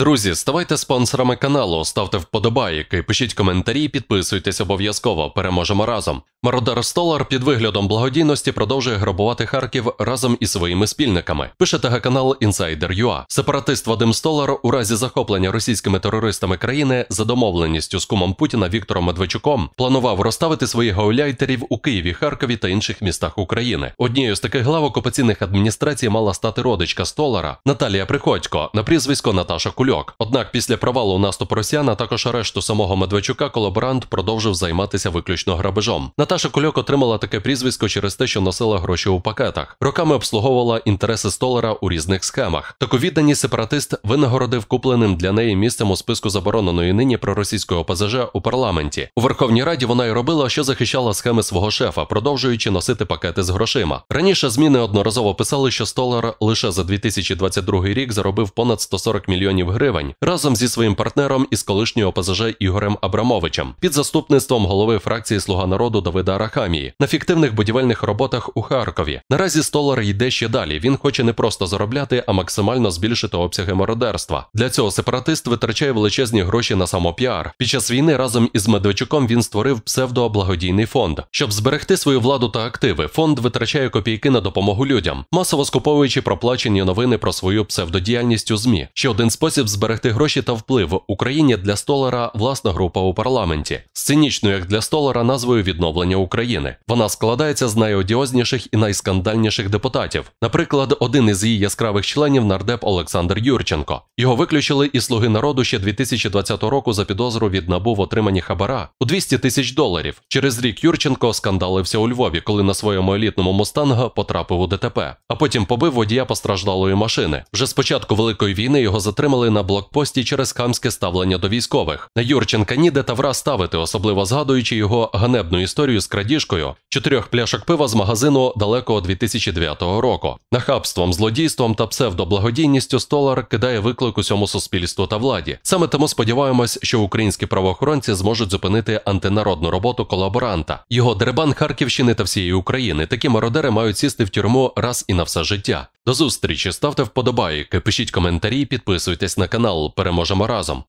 Друзі, ставайте спонсорами каналу, ставте вподобайки, пишіть коментарі, підписуйтесь обов'язково. Переможемо разом. Мародер Столар під виглядом благодійності продовжує грабувати Харків разом із своїми спільниками. Пише тг канал Insider.ua. Сепаратист Вадим Столар у разі захоплення російськими терористами країни за домовленістю з кумом Путіна Віктором Медведчуком планував розставити своїх гауляйтерів у Києві, Харкові та інших містах України. Однією з таких глав окупаційних адміністрацій мала стати родичка Столара Наталія Приходько на прізвисько Наташа Куль кульок. Однак після провалу наступу росіян, а також арешту самого Медведчука, колаборант продовжив займатися виключно грабежом. Наташа Кульок отримала таке прізвисько через те, що носила гроші у пакетах. Роками обслуговувала інтереси столера у різних схемах. Таку відданість сепаратист винагородив купленим для неї місцем у списку забороненої нині проросійського ПЗЖ у парламенті. У Верховній Раді вона й робила, що захищала схеми свого шефа, продовжуючи носити пакети з грошима. Раніше зміни одноразово писали, що столер лише за 2022 рік заробив понад 140 мільйонів гривень гривень разом зі своїм партнером із колишнього ПЗЖ Ігорем Абрамовичем під заступництвом голови фракції Слуга народу Давида Арахамії на фіктивних будівельних роботах у Харкові. Наразі столар йде ще далі. Він хоче не просто заробляти, а максимально збільшити обсяги мародерства. Для цього сепаратист витрачає величезні гроші на самопіар. Під час війни разом із Медведчуком він створив псевдоблагодійний фонд. Щоб зберегти свою владу та активи, фонд витрачає копійки на допомогу людям, масово скуповуючи проплачені новини про свою псевдодіяльність у змі. Ще один спосіб спосіб зберегти гроші та вплив в Україні для столара власна група у парламенті з цинічною, як для столара, назвою відновлення України. Вона складається з найодіозніших і найскандальніших депутатів. Наприклад, один із її яскравих членів нардеп Олександр Юрченко. Його виключили із слуги народу ще 2020 року за підозру від набув отримані хабара у 200 тисяч доларів. Через рік Юрченко скандалився у Львові, коли на своєму елітному Мустанга потрапив у ДТП, а потім побив водія постраждалої машини. Вже спочатку великої війни його затримали на блокпості через хамське ставлення до військових. Юрченка ніде та враз ставити, особливо згадуючи його ганебну історію з крадіжкою чотирьох пляшок пива з магазину далекого 2009 року. Нахабством, злодійством та псевдоблагодійністю Столар кидає виклик усьому суспільству та владі. Саме тому сподіваємось, що українські правоохоронці зможуть зупинити антинародну роботу колаборанта. Його дербан Харківщини та всієї України. Такі мародери мають сісти в тюрму раз і на все життя. До зустрічі, ставте вподобайки, пишіть коментарі, підписуйтесь на канал. Переможемо разом.